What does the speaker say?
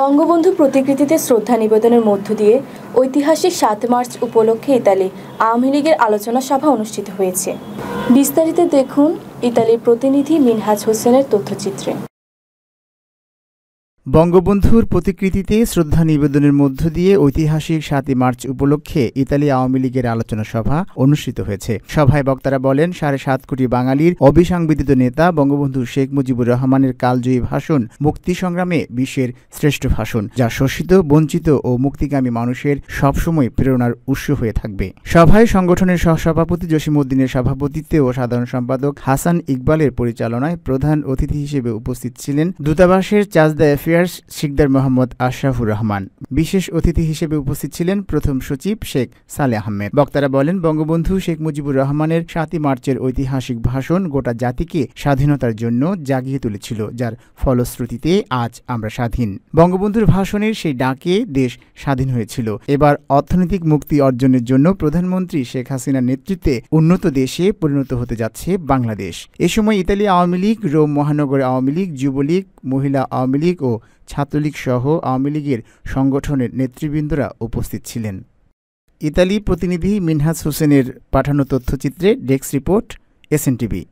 বঙ্গবন্ধু প্রতিকৃতিতে শ্রদ্ধা নিবেদনের মধ্য দিয়ে ঐতিহাসিক সাত মার্চ উপলক্ষে ইতালি আওয়ামী লীগের আলোচনা সভা অনুষ্ঠিত হয়েছে বিস্তারিত দেখুন ইতালির প্রতিনিধি মিনহাজ হোসেনের তথ্যচিত্রে বঙ্গবন্ধুর প্রতিকৃতিতে শ্রদ্ধা নিবেদনের মধ্য দিয়ে ঐতিহাসিক সাতই মার্চ উপলক্ষে ইতালি আওয়ামী লীগের আলোচনা সভা অনুষ্ঠিত হয়েছে সভায় বক্তারা বলেন সাড়ে সাত কোটি বাঙালির অবিসংবিদিত নেতা বঙ্গবন্ধু শেখ মুজিবুর রহমানের কালজয়ী ভাষণ মুক্তি সংগ্রামে বিশ্বের শ্রেষ্ঠ ভাষণ যা শোষিত বঞ্চিত ও মুক্তিগামী মানুষের সবসময় প্রেরণার উৎস হয়ে থাকবে সভায় সংগঠনের সহসভাপতি জসিমউদ্দিনের সভাপতিত্বে ও সাধারণ সম্পাদক হাসান ইকবালের পরিচালনায় প্রধান অতিথি হিসেবে উপস্থিত ছিলেন দূতাবাসের চাজদা এফেয়ার ট্রাস্ট শিকদার মোহাম্মদ আশরাফুর রহমান বিশেষ অতিথি হিসেবে উপস্থিত ছিলেন প্রথম সচিব শেখ সালে আহমেদ বক্তারা বলেন বঙ্গবন্ধু শেখ মুজিবুর রহমানের সাতই মার্চের ঐতিহাসিক ভাষণ গোটা জাতিকে স্বাধীনতার জন্য জাগিয়ে তুলেছিল যার ফলশ্রুতিতে আজ আমরা স্বাধীন বঙ্গবন্ধুর ভাষণের সেই ডাকে দেশ স্বাধীন হয়েছিল এবার অর্থনৈতিক মুক্তি অর্জনের জন্য প্রধানমন্ত্রী শেখ হাসিনার নেতৃত্বে উন্নত দেশে পরিণত হতে যাচ্ছে বাংলাদেশ এ সময় ইতালি আওয়ামী লীগ রোম মহানগর আওয়ামী লীগ যুবলীগ মহিলা আওয়ামী লীগ ও ছাত্রলীগ সহ আওয়ামী লীগের সংগঠনের নেতৃবৃন্দরা উপস্থিত ছিলেন ইতালি প্রতিনিধি মিনহাজ হোসেনের পাঠানো তথ্যচিত্রে ডেস্ক রিপোর্ট এসএনটিভি